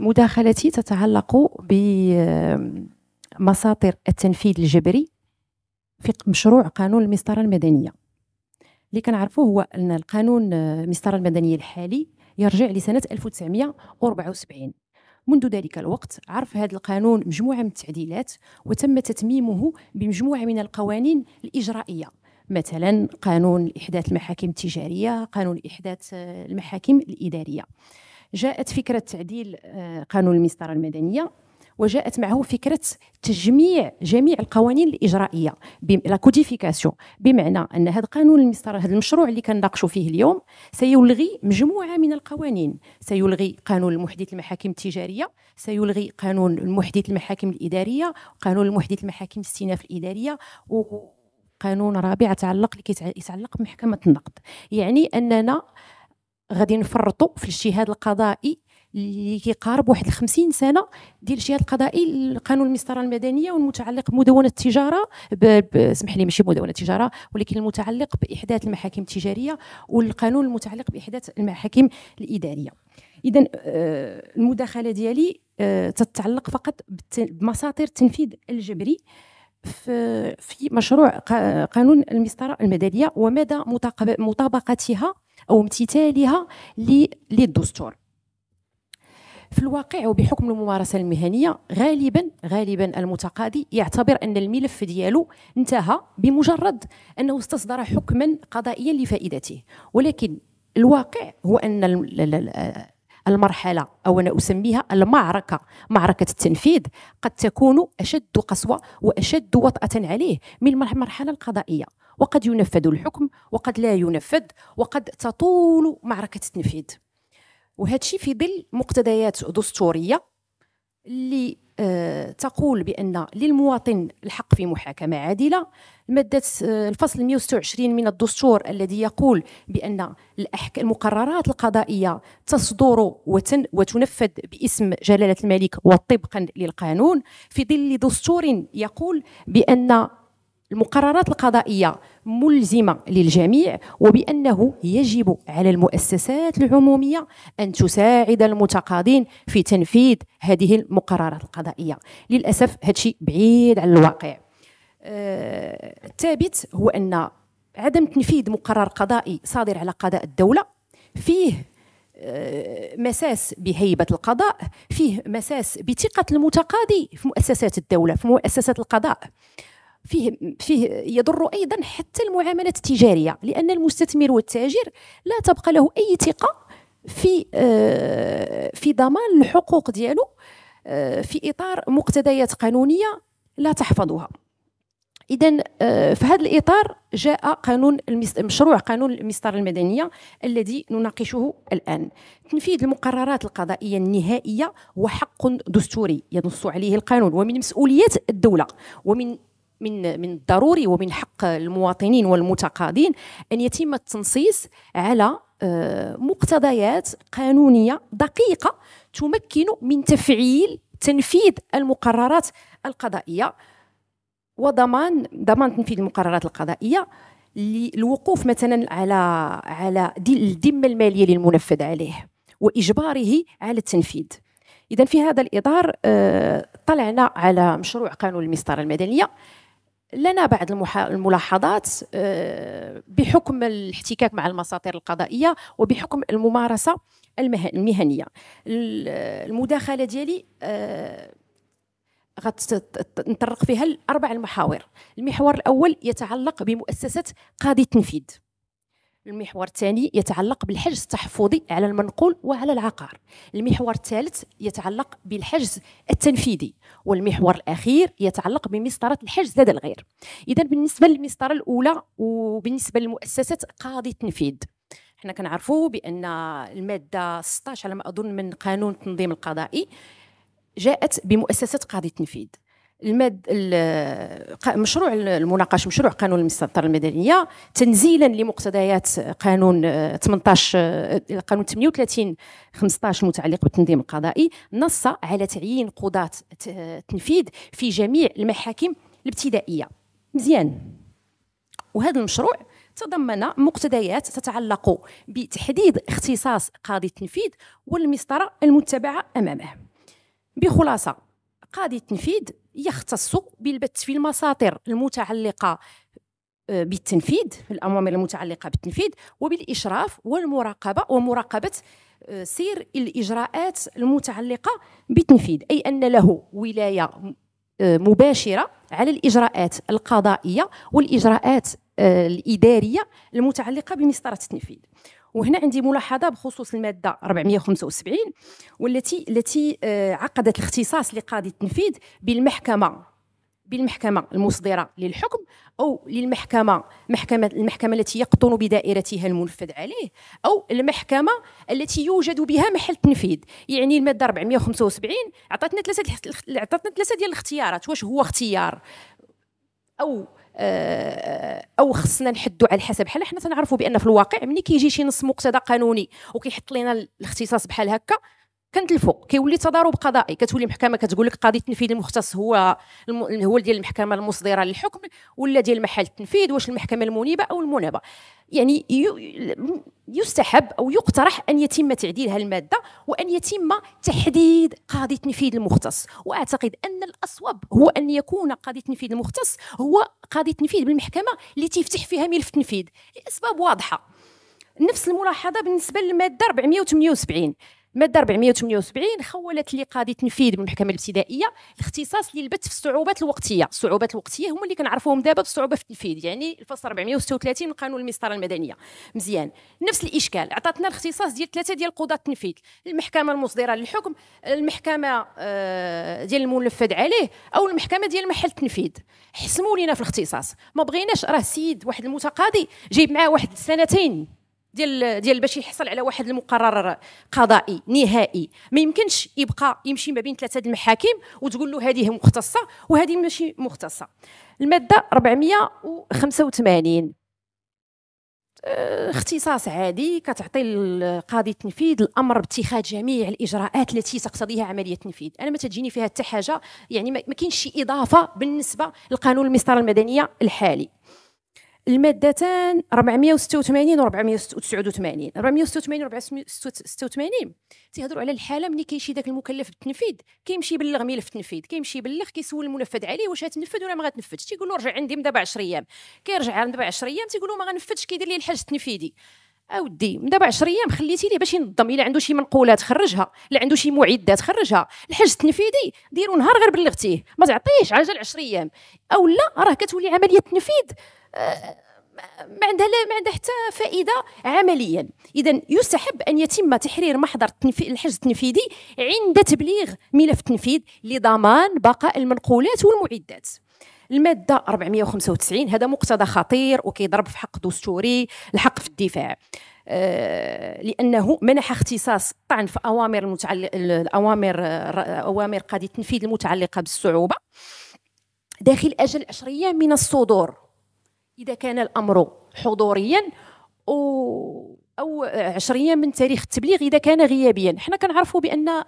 مداخلتي تتعلق بمساطر التنفيذ الجبري في مشروع قانون المسطرة المدنية اللي كنعرفوه هو أن القانون آه، المسطرة المدنية الحالي يرجع لسنة 1974 منذ ذلك الوقت عرف هذا القانون مجموعة من التعديلات وتم تتميمه بمجموعة من القوانين الإجرائية مثلا قانون إحداث المحاكم التجارية قانون إحداث آه، المحاكم الإدارية جاءت فكرة تعديل آه، قانون المسطرة المدنية وجاءت معه فكره تجميع جميع القوانين الاجرائيه لا كوديفيكاسيون بمعنى ان هذا القانون المسطره هذا المشروع اللي كنناقشوا فيه اليوم سيلغي مجموعه من القوانين سيلغي قانون المحدث المحاكم التجاريه سيلغي قانون المحدث المحاكم الاداريه قانون المحدث المحاكم الاستئناف الاداريه و قانون رابع يتعلق يتعلق بمحكمه النقد يعني اننا غادي نفرطوا في الاجتهاد القضائي اللي كيقارب واحد 50 سنه ديال الاجتهاد القضائي القانون المسطره المدنيه والمتعلق بمدونه التجاره اسمح لي ماشي مدونه التجاره ولكن المتعلق باحداث المحاكم التجاريه والقانون المتعلق باحداث المحاكم الاداريه اذا آه، المداخله ديالي آه، تتعلق فقط بمساطير التنفيذ الجبري في في مشروع قانون المسطره المدنيه ومدى مطابقتها او امتثالها للدستور في الواقع وبحكم الممارسه المهنيه غالبا غالبا المتقاضي يعتبر ان الملف ديالو انتهى بمجرد انه استصدر حكما قضائيا لفائدته ولكن الواقع هو ان المرحلة أو أنا أسميها المعركة معركة التنفيذ قد تكون أشد قسوة وأشد وطأة عليه من المرحلة القضائية وقد ينفذ الحكم وقد لا ينفذ وقد تطول معركة التنفيذ وهذا في ظل مقتضيات دستورية اللي آه، تقول بأن للمواطن الحق في محاكمة عادلة مادة آه، الفصل 126 من الدستور الذي يقول بأن المقررات القضائية تصدر وتنفذ باسم جلالة الملك وطبقا للقانون في ظل دستور يقول بأن المقررات القضائيه ملزمه للجميع وبانه يجب على المؤسسات العموميه ان تساعد المتقاضين في تنفيذ هذه المقررات القضائيه للاسف هذا بعيد عن الواقع آه، الثابت هو ان عدم تنفيذ مقرر قضائي صادر على قضاء الدوله فيه آه، مساس بهيبة القضاء فيه مساس بثقة المتقاضي في مؤسسات الدولة في مؤسسات القضاء فيه فيه يضر ايضا حتى المعاملات التجاريه لان المستثمر والتاجر لا تبقى له اي ثقه في آه، في ضمان الحقوق ديالو آه، في اطار مقتضيات قانونيه لا تحفظها اذا آه، في هذا الاطار جاء قانون مشروع قانون المسطره المدنيه الذي نناقشه الان تنفيذ المقررات القضائيه النهائيه وحق دستوري ينص عليه القانون ومن مسؤوليات الدوله ومن من من الضروري ومن حق المواطنين والمتقاضين ان يتم التنصيص على آه، مقتضيات قانونيه دقيقه تمكن من تفعيل تنفيذ المقررات القضائيه وضمان ضمان تنفيذ المقررات القضائيه للوقوف مثلا على على الذمه الماليه للمنفذ عليه واجباره على التنفيذ اذا في هذا الاطار آه، طلعنا على مشروع قانون المسطره المدنيه لنا بعض الملاحظات آه، بحكم الاحتكاك مع المساطر القضائيه وبحكم الممارسه المهنيه المداخله ديالي آه، غنطرق فيها لاربع المحاور المحور الاول يتعلق بمؤسسه قاضي التنفيذ المحور الثاني يتعلق بالحجز التحفظي على المنقول وعلى العقار المحور الثالث يتعلق بالحجز التنفيذي والمحور الاخير يتعلق بمسطره الحجز لدى الغير اذا بالنسبه للمسطره الاولى وبالنسبه للمؤسسات قاضي التنفيذ حنا كنعرفوا بان الماده 16 على ما اظن من قانون التنظيم القضائي جاءت بمؤسسه قاضي التنفيذ المد مشروع المناقشه مشروع قانون المسطره المدنيه تنزيلا لمقتضيات قانون 18 آه، آه، قانون 38 15 المتعلق بالتنظيم القضائي نص على تعيين قضاة التنفيذ في جميع المحاكم الابتدائيه مزيان وهذا المشروع تضمن مقتضيات تتعلق بتحديد اختصاص قاضي التنفيذ والمسطره المتبعه امامه بخلاصه قاضي التنفيذ يختص بالبت في المساطر المتعلقه آه، بالتنفيذ الأوامر المتعلقة بالتنفيذ وبالإشراف والمراقبة ومراقبة آه، سير الإجراءات المتعلقة بالتنفيذ أي أن له ولاية آه، مباشرة على الإجراءات القضائية والإجراءات الإدارية المتعلقة بمسطرة التنفيذ وهنا عندي ملاحظه بخصوص الماده 475 والتي التي آه، عقدت الاختصاص لقاضي التنفيذ بالمحكمه بالمحكمة المصدرة للحكم أو للمحكمة محكمة المحكمة التي يقطن بدائرتها المنفذ عليه أو المحكمة التي يوجد بها محل تنفيذ يعني المادة 475 عطاتنا ثلاثة عطاتنا ثلاثة ديال الاختيارات واش هو اختيار أو آه، آه، او خصنا نحدوا على حسب بحال حنا تنعرفوا بان في الواقع ملي كيجي شي نص مقتضى قانوني وكيحط لنا الاختصاص بحال هكا كنتلفو كيولي تضارب قضائي كتولي المحكمه كتقول لك قاضي التنفيذ المختص هو الم... هو ديال المحكمه المصدره للحكم ولا ديال محل التنفيذ واش المحكمه المنيبه او المنابه يعني يو... يستحب أو يقترح أن يتم تعديل الماده وأن يتم تحديد قاضي تنفيذ المختص وأعتقد أن الأصوب هو أن يكون قاضي تنفيذ المختص هو قاضي تنفيذ بالمحكمة اللي تفتح فيها ملف تنفيذ لأسباب واضحة نفس الملاحظة بالنسبة للمادة 478 ماده 478 خولت لي قاضي تنفيذ بالمحكمه الابتدائيه الاختصاص اللي لبت في الصعوبات الوقتيه الصعوبات الوقتيه هما اللي كنعرفوهم دابا بالصعوبه في التنفيذ يعني الفصل 436 من قانون المسطره المدنيه مزيان نفس الاشكال عطاتنا الاختصاص ديال ثلاثه ديال قضاة التنفيذ المحكمه المصدره للحكم المحكمه آه، ديال المنفذ عليه او المحكمه ديال محل التنفيذ حسموا لينا في الاختصاص ما بغيناش راه سيد واحد المتقاضي جايب معاه واحد سنتين ديال ديال باش يحصل على واحد المقرر قضائي نهائي ما يمكنش يبقى يمشي ما بين ثلاثه المحاكم وتقول له هذه مختصه وهذه ماشي مختصه الماده 485 آه، اختصاص عادي كتعطي القاضي التنفيذ الامر باتخاذ جميع الاجراءات التي تقتضيها عمليه التنفيذ انا ما تجيني فيها حتى حاجه يعني ما كاينش شي اضافه بالنسبه لقانون المسطره المدنيه الحالي المادتان 486 و 489 486 و 486 تيهضروا على الحاله ملي كيمشي داك المكلف بالتنفيذ كيمشي يبلغ ملف التنفيذ كيمشي يبلغ كيسول المنفذ عليه واش غتنفذ ولا ما غتنفذش تيقول له رجع عندي من دابا 10 ايام كيرجع من دابا 10 ايام تيقول له ما غنفذش كيدير لي الحاج التنفيذي اودي من دابا 10 ايام خليتي ليه باش ينظم الا عنده شي منقولات خرجها الا عنده شي معدات خرجها الحجز التنفيذي ديرو نهار غير بلغتيه ما تعطيهش عجل 10 ايام او لا راه كتولي عمليه تنفيذ ما عندها لا ما عندها حتى فائده عمليا اذا يستحب ان يتم تحرير محضر الحجز التنفيذي عند تبليغ ملف التنفيذ لضمان بقاء المنقولات والمعدات المادة 495 هذا مقتضى خطير وكيضرب في حق دستوري الحق في الدفاع آه، لانه منح اختصاص الطعن في اوامر المتعلق الاوامر اوامر قاضي التنفيذ المتعلقه بالصعوبه داخل اجل 10 ايام من الصدور اذا كان الامر حضوريا او عشريا من تاريخ التبليغ اذا كان غيابيا حنا كنعرفوا بان آه،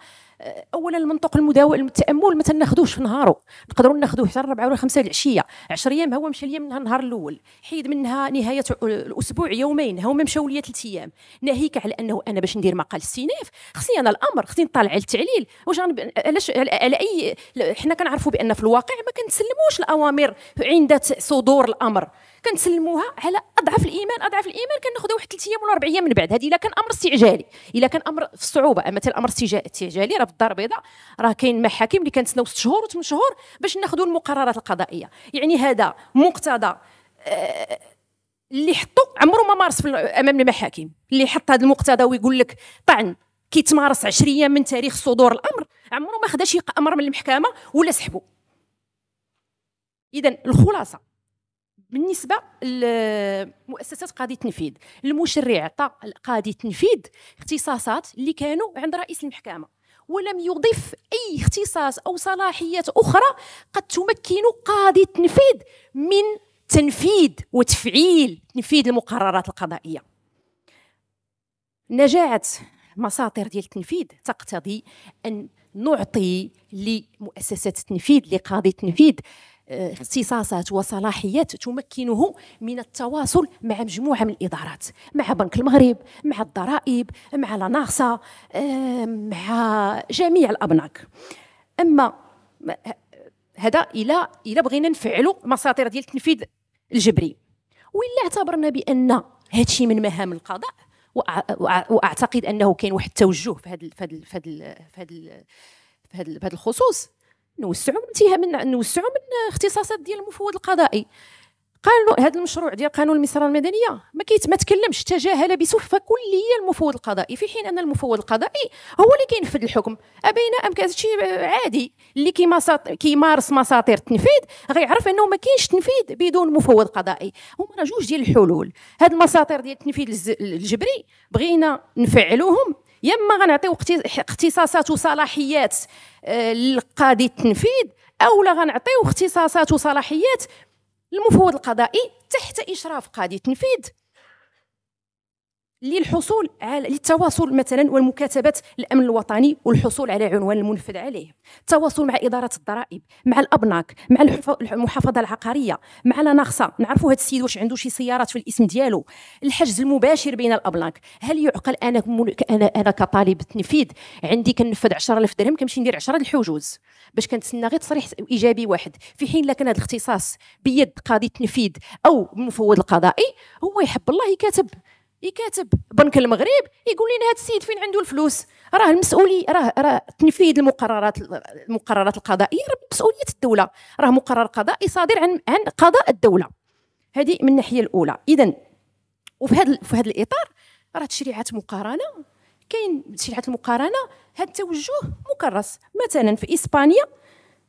اولا المنطق المداول التامل ما تناخذوش في نهارو نقدروا ناخذوه حتى الربعه ولا خمسه العشيه 10 ايام هو مشى ليا منها النهار الاول حيد منها نهايه الاسبوع يومين هما مشاو ليا ثلاث ايام ناهيك على انه انا باش ندير مقال السينيف خصني انا الامر خصني نطلع على التعليل واش علاش على اي حنا كنعرفوا بان في الواقع ما كنسلموش الاوامر عند صدور الامر كنسلموها على اضعف الايمان اضعف الايمان كناخذها واحد ثلاث ايام ولا اربع ايام من بعد هذه الا كان امر استعجالي الا كان امر في الصعوبه اما مثلا امر استعجالي راه في الدار البيضاء راه كاين محاكم اللي كنتسناو ست شهور وثمان شهور باش ناخذوا المقررات القضائيه يعني هذا مقتضى آه، اللي حطو عمره ما مارس امام المحاكم اللي حط هذا المقتضى ويقول لك طعن كيتمارس 10 ايام من تاريخ صدور الامر عمره ما خدا شي امر من المحكمه ولا سحبه اذا الخلاصه بالنسبه لمؤسسات قاضي التنفيذ المشرع عطى قاضي التنفيذ اختصاصات اللي كانوا عند رئيس المحكمه ولم يضف اي اختصاص او صلاحيات اخرى قد تمكن قاضي التنفيذ من تنفيذ وتفعيل تنفيذ المقررات القضائيه نجاعه مساطر ديال التنفيذ تقتضي ان نعطي لمؤسسات التنفيذ لقاضي التنفيذ اختصاصات وصلاحيات تمكنه من التواصل مع مجموعه من الادارات مع بنك المغرب مع الضرائب مع لناغسا مع جميع الابناك اما هذا الى الى بغينا نفعلوا مساطير ديال التنفيذ الجبري وإلا اعتبرنا بان هادشي من مهام القضاء واعتقد انه كاين واحد التوجه في هذا في هذا في هذا في هذا الخصوص نوسعوا من من نوسعوا من اختصاصات ديال المفوض القضائي قالوا هذا المشروع ديال قانون المسرة المدنية ما كيت ما تكلمش تجاهل بصفة كلية المفوض القضائي في حين أن المفوض القضائي هو اللي كينفذ الحكم أبينا أم كان شيء عادي اللي كيمارس مساطير التنفيذ غيعرف أنه ما كاينش تنفيذ بدون مفوض قضائي هما جوج ديال الحلول هاد المساطير ديال التنفيذ الجبري بغينا نفعلوهم يا اما غنعطيو اختصاصات وصلاحيات آه، للقاضي التنفيذ اولا غنعطيو اختصاصات وصلاحيات المفوض القضائي تحت اشراف قاضي التنفيذ للحصول على للتواصل مثلا والمكاتبات الامن الوطني والحصول على عنوان المنفذ عليه التواصل مع اداره الضرائب مع الابناك مع المحافظه العقاريه مع لناخصه نعرفوا هذا السيد واش عنده شي سيارات في الاسم ديالو الحجز المباشر بين الابناك هل يعقل انا انا انا كطالب التنفيذ عندي كنفذ 10000 درهم كنمشي ندير 10 الحجوز باش كنتسنى غير تصريح ايجابي واحد في حين لكن هذا الاختصاص بيد قاضي التنفيذ او المفوض القضائي هو يحب الله يكاتب يكاتب بنك المغرب يقول لنا هذا السيد فين عنده الفلوس راه المسؤولي راه راه تنفيذ المقررات المقررات القضائيه راه مسؤوليه الدوله راه مقرر قضائي صادر عن عن قضاء الدوله هذه من الناحيه الاولى اذا وفي هذا في هذا الاطار راه تشريعات مقارنه كاين تشريعات المقارنه هذا التوجه مكرس مثلا في اسبانيا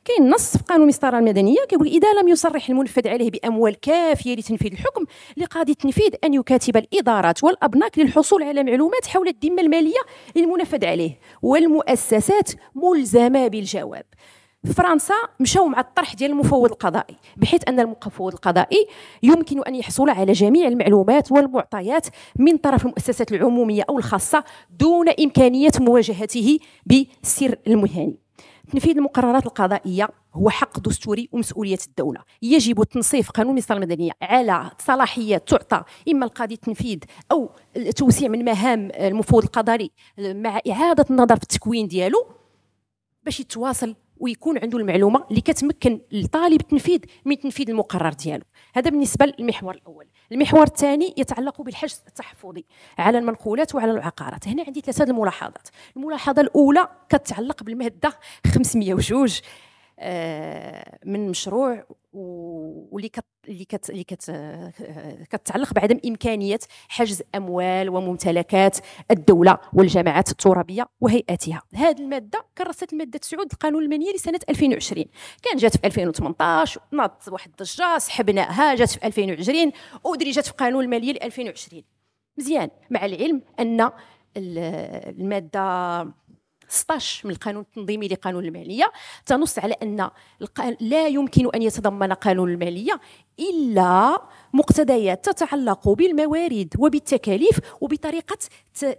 كاين نص في قانون المسطره المدنيه كيقول اذا لم يصرح المنفذ عليه باموال كافيه لتنفيذ الحكم لقاضي التنفيذ ان يكاتب الادارات والابناك للحصول على معلومات حول الذمه الماليه للمنفذ عليه والمؤسسات ملزمه بالجواب فرنسا مشاو مع الطرح ديال المفوض القضائي بحيث ان المفوض القضائي يمكن ان يحصل على جميع المعلومات والمعطيات من طرف المؤسسات العموميه او الخاصه دون امكانيه مواجهته بالسر المهني تنفيذ المقررات القضائيه هو حق دستوري ومسؤوليه الدوله يجب تنصيف قانون المسطره المدنيه على صلاحيات تعطى اما القاضي التنفيذ او توسيع من مهام المفوض القضائي مع اعاده النظر في التكوين ديالو باش يتواصل ويكون عنده المعلومه اللي كتمكن الطالب التنفيذ من تنفيذ المقرر ديالو هذا بالنسبه للمحور الاول المحور الثاني يتعلق بالحجز التحفظي على المنقولات وعلى العقارات هنا عندي ثلاثه الملاحظات الملاحظه الاولى كتعلق بالماده 502 آه، من مشروع واللي كت اللي كت اللي كت آه، كتعلق بعدم امكانيه حجز اموال وممتلكات الدوله والجماعات الترابيه وهيئاتها هذه الماده كرست الماده 9 القانون الماليه لسنه 2020 كان جات في 2018 ناضت واحد الضجه سحبناها جات في 2020 جات في قانون الماليه ل 2020 مزيان مع العلم ان الماده 16 من القانون التنظيمي لقانون الماليه تنص على ان لا يمكن ان يتضمن قانون الماليه إلا مقتضيات تتعلق بالموارد وبالتكاليف وبطريقة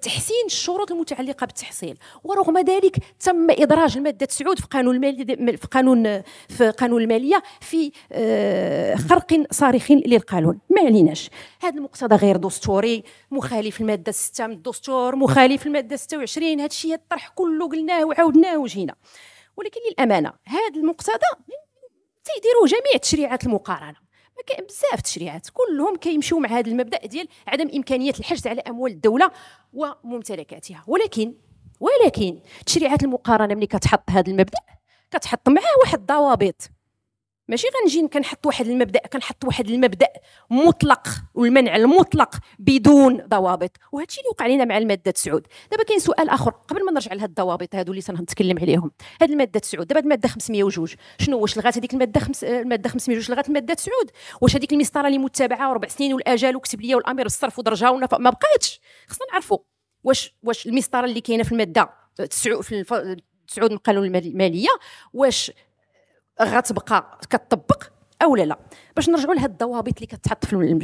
تحسين الشروط المتعلقة بالتحصيل ورغم ذلك تم إدراج المادة 9 في قانون المالية في قانون في قانون المالية في آه، خرق صارخ للقانون ما عليناش هذا المقتضى غير دستوري مخالف المادة 6 من الدستور مخالف المادة 26 هذا الشيء الطرح كله قلناه وعاودناه وجينا ولكن للأمانة هذا المقتضى تيديروا جميع تشريعات المقارنة بزاف تشريعات كلهم كيمشيو مع هذا المبدا ديال عدم امكانيه الحجز على اموال الدوله وممتلكاتها ولكن ولكن تشريعات المقارنه ملي كتحط هذا المبدا كتحط معاه واحد الضوابط ماشي غنجي كنحط واحد المبدا كنحط واحد المبدا مطلق والمنع المطلق بدون ضوابط وهذا الشيء اللي وقع لنا مع الماده 9 دابا كاين سؤال اخر قبل ما نرجع لهاد الضوابط هادو اللي سنتكلم عليهم هاد الماده 9 دابا الماده 502 شنو واش لغات هذيك الماده خمس الماده 502 لغات الماده 9 واش هذيك المسطره اللي متبعه وربع سنين والاجال وكتب لي والامير الصرف ونف... ما بقاتش خصنا نعرفوا واش واش المسطره اللي كاينه في الماده 9 في الف... من القانون الماليه واش غتبقى كتطبق او لا لا باش نرجعوا لهاد الضوابط اللي كتحط في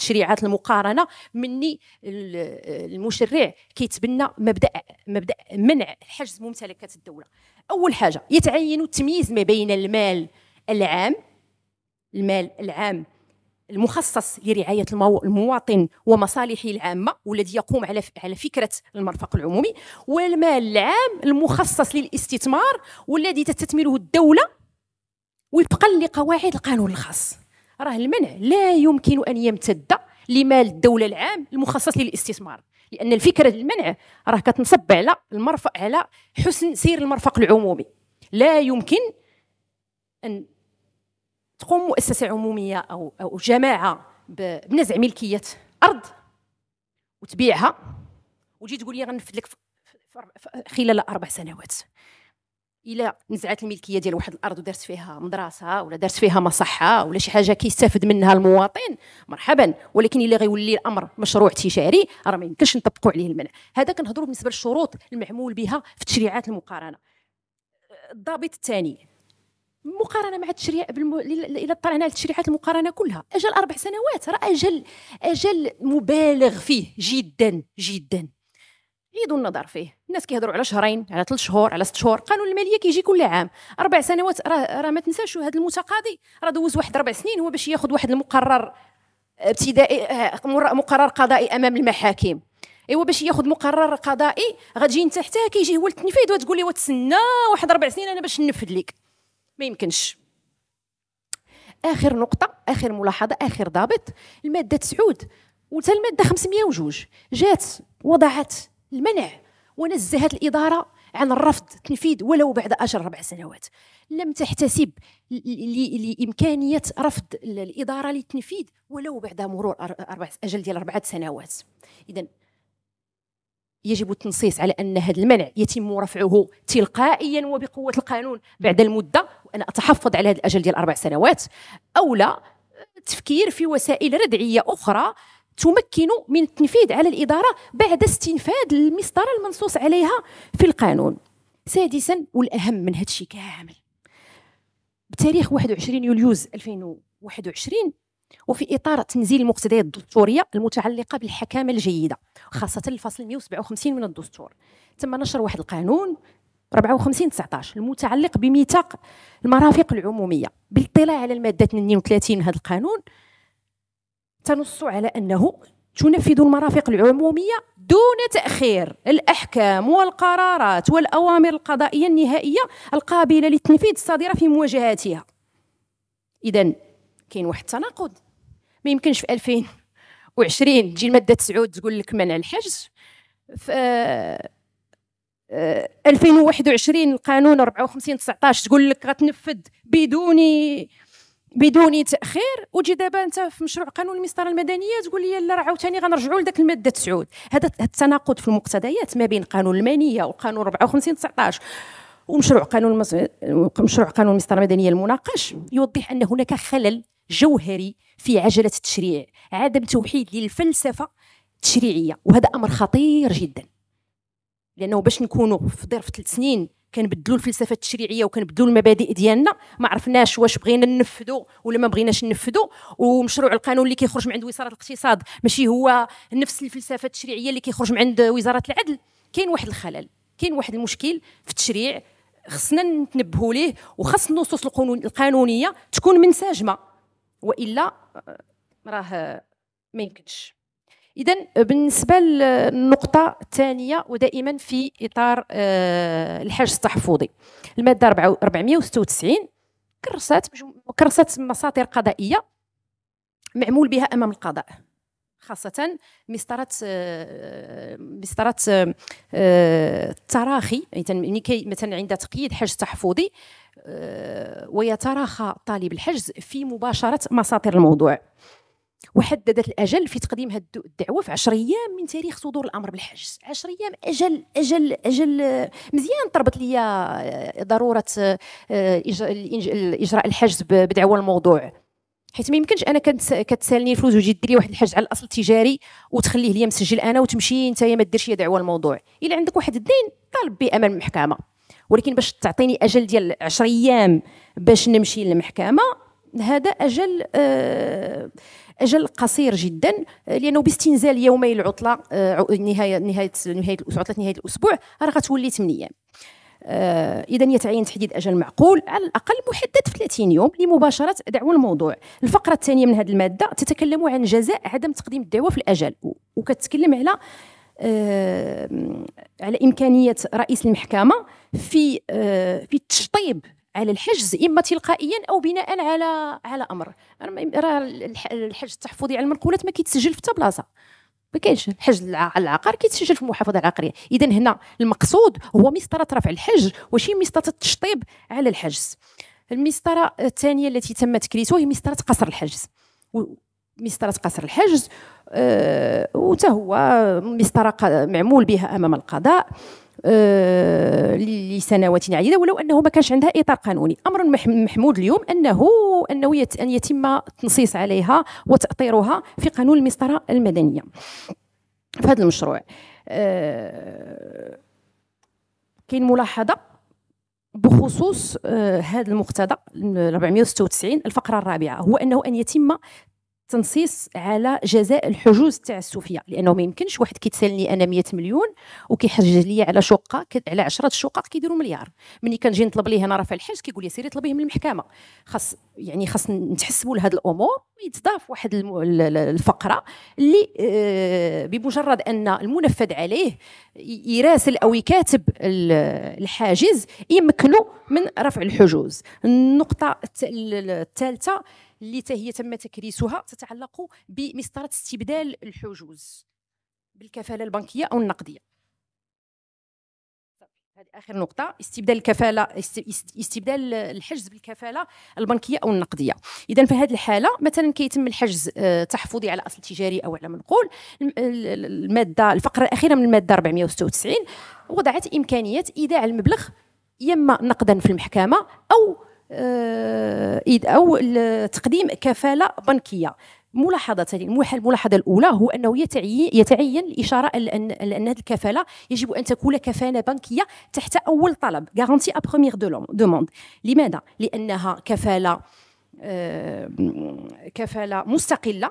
في المقارنه مني المشرع كيتبنى مبدا مبدا منع حجز ممتلكات الدوله اول حاجه يتعين التمييز ما بين المال العام المال العام المخصص لرعايه المواطن ومصالحه العامه والذي يقوم على على فكره المرفق العمومي والمال العام المخصص للاستثمار والذي تستثمره الدوله وفقا لقواعد القانون الخاص راه المنع لا يمكن ان يمتد لمال الدوله العام المخصص للاستثمار لان الفكره المنع راه كتنصب على المرفق على حسن سير المرفق العمومي لا يمكن ان تقوم مؤسسه عموميه او او جماعه بنزع ملكيه ارض وتبيعها وتجي تقول لي غنفذ لك خلال اربع سنوات الا نزعت الملكيه ديال واحد الارض ودارت فيها مدرسه ولا دارت فيها مصحه ولا شي حاجه كيستافد منها المواطن مرحبا ولكن الا غيولي الامر مشروع تجاري راه ما يمكنش نطبقوا عليه المنع هذا كنهضروا بالنسبه للشروط المعمول بها في تشريعات المقارنه الضابط الثاني مقارنه مع التشريع بالمو... الى طلعنا على تشريعات المقارنه كلها اجل اربع سنوات راه اجل اجل مبالغ فيه جدا جدا عيدوا النظر فيه الناس كيهضروا على شهرين على ثلاث شهور على ست شهور قانون الماليه كيجي كل عام اربع سنوات راه را ما تنساش هذا المتقاضي راه دوز واحد اربع سنين هو باش ياخذ واحد المقرر ابتدائي آه، مقرر قضائي امام المحاكم ايوا باش ياخذ مقرر قضائي غتجي انت حتى كيجي هو التنفيذ وتقول لي وتسنى واحد اربع سنين انا باش ننفذ لك ما يمكنش اخر نقطه اخر ملاحظه اخر ضابط الماده تسعود وتا الماده 502 جات وضعت المنع ونزهت الإدارة عن الرفض تنفيذ ولو بعد اجل أربع سنوات لم تحتسب لإمكانية رفض الإدارة للتنفيذ ولو بعد مرور أربع أجل ديال أربعة سنوات إذا يجب التنصيص على ان هذا المنع يتم رفعه تلقائيا وبقوه القانون بعد المده وانا اتحفظ على هذا الاجل ديال اربع سنوات او لا التفكير في وسائل ردعيه اخرى تمكن من التنفيذ على الإدارة بعد استنفاذ المسطرة المنصوص عليها في القانون سادسا والأهم من هذا الشيء كامل بتاريخ 21 يوليوز 2021 وفي إطار تنزيل المقتضيات الدستورية المتعلقة بالحكامة الجيدة خاصة الفصل 157 من الدستور تم نشر واحد القانون 54 19 المتعلق بميثاق المرافق العمومية بالاطلاع على المادة 32 من هذا القانون تنص على أنه تنفذ المرافق العمومية دون تأخير الأحكام والقرارات والأوامر القضائية النهائية القابلة للتنفيذ الصادرة في مواجهاتها إذا كاين واحد التناقض ما يمكنش في 2020 تجي المادة 9 تقول لك منع الحجز في 2021 القانون 54 19 تقول لك غتنفذ بدون بدون تاخير وتجي دابا انت في مشروع قانون المسطره المدنيه تقول لي لا راه عاوتاني غنرجعوا لذاك الماده 9 هذا التناقض في المقتضيات ما بين قانون المانيه وقانون 54 19 ومشروع قانون المس... مشروع قانون المسطره المدنيه المناقش يوضح ان هناك خلل جوهري في عجله التشريع عدم توحيد للفلسفه التشريعيه وهذا امر خطير جدا لانه باش نكونوا في ظرف ثلاث سنين كنبدلوا الفلسفه التشريعيه وكنبدلوا المبادئ ديالنا ما عرفناش واش بغينا ننفذوا ولا ما بغيناش ننفذوا ومشروع القانون اللي كيخرج من عند وزاره الاقتصاد ماشي هو نفس الفلسفه التشريعيه اللي كيخرج من عند وزاره العدل كاين واحد الخلل كاين واحد المشكل في التشريع خصنا نتنبهوا ليه وخص النصوص القانونيه تكون منسجمه والا آه، راه ما يمكنش اذا بالنسبه للنقطه الثانيه ودائما في اطار آه، الحاجز التحفظي الماده 496 كرست كرست مساطر قضائيه معمول بها امام القضاء خاصة مسطرات آه، مسطرات التراخي آه، يعني كي مثلا عند تقييد حجز تحفظي ويتراخى طالب الحجز في مباشرة مساطر الموضوع وحددت الاجل في تقديم هذه الدعوه في 10 ايام من تاريخ صدور الامر بالحجز 10 ايام اجل اجل اجل مزيان طربت لي آه، ضروره آه، اجراء الحجز بدعوه الموضوع حيت ما يمكنش انا كتسالني الفلوس وتجي ديري واحد الحجز على الاصل التجاري وتخليه ليا مسجل انا وتمشي انت ما ديرش دعوه الموضوع الا عندك واحد الدين طالب به امام المحكمه ولكن باش تعطيني اجل ديال 10 ايام باش نمشي للمحكمه هذا اجل آه اجل قصير جدا آه، لانه باستنزال يومي العطله آه، نهايه نهايه نهايه عطله نهايه الاسبوع راه غتولي 8 ايام آه، اذا يتعين تحديد اجل معقول على الاقل محدد في 30 يوم لمباشره دعوى الموضوع الفقره الثانيه من هذه الماده تتكلم عن جزاء عدم تقديم الدعوه في الاجل وكتتكلم على على امكانيه رئيس المحكمه في في التشطيب على الحجز اما تلقائيا او بناء على على امر راه الحجز التحفظي على المنقولات ما كيتسجل في حتى بلاصه ما كاينش الحجز على العقار كيتسجل في المحافظه العقاريه اذا هنا المقصود هو مسطره رفع الحج وشي مسطره التشطيب على الحجز المسطره الثانيه التي تم تكريسها هي مسطره قصر الحجز مسطره قصر الحجز آه وتا هو مسطره معمول بها امام القضاء آه، لسنوات عديده ولو انه ما كانش عندها اطار قانوني امر محمود اليوم انه انه يت ان يتم التنصيص عليها وتاطيرها في قانون المسطره المدنيه في هذا المشروع آه، كاين ملاحظه بخصوص آه، هذا المقتضى 496 الفقره الرابعه هو انه ان يتم تنصيص على جزاء الحجوز تاع السوفيا لانه ما يمكنش واحد كيتسالني انا 100 مليون وكيحجز لي على شقه على 10 شقق كيديروا مليار ملي كنجي نطلب ليه انا رفع الحج كيقول لي سيري طلبيه من المحكمه خاص يعني خاص نتحسبوا لهاد الامور ويتضاف واحد الفقره اللي آه، بمجرد ان المنفذ عليه يراسل او يكاتب الحاجز يمكنه من رفع الحجوز النقطه الثالثه اللي هي تم تكريسها تتعلق بمسطره استبدال الحجوز بالكفاله البنكيه او النقديه هذه اخر نقطه استبدال الكفاله استبدال الحجز بالكفاله البنكيه او النقديه اذا في هذه الحاله مثلا كيتم الحجز آه، تحفظي على اصل تجاري او على منقول الماده الفقره الاخيره من الماده 496 وضعت امكانيه ايداع المبلغ يما نقدا في المحكمه او آه، او تقديم كفاله بنكيه ملاحظتين الملاحظه الاولى هو انه يتعين, يتعين الاشاره لان ان هذه الكفاله يجب ان تكون كفاله بنكيه تحت اول طلب غارانتي ا بروميير دوموند لماذا لانها كفاله آه، كفاله مستقله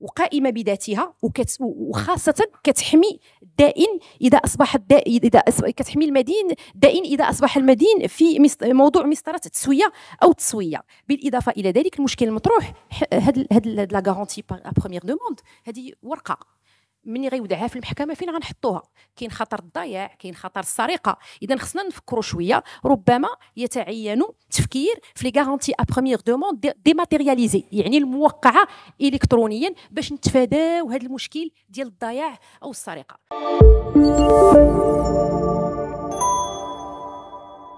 وقائمه بذاتها وخاصه كتحمي الدائن اذا اصبح الدائن اذا أصبح كتحمي المدين الدائن اذا اصبح المدين في موضوع مسطره التسويه او تسويه بالاضافه الى ذلك المشكل المطروح هاد هاد لا غارونتي ا بروميير دوموند هذه ورقه ملي غيودعها في المحكمه فين غنحطوها كاين خطر الضياع كاين خطر السرقه اذا خصنا نفكروا شويه ربما يتعين تفكير في لي غارونتي ا بروميير دوموند ديماتيرياليزي يعني الموقعه الكترونيا باش نتفاداو هذا المشكل ديال الضياع او السرقه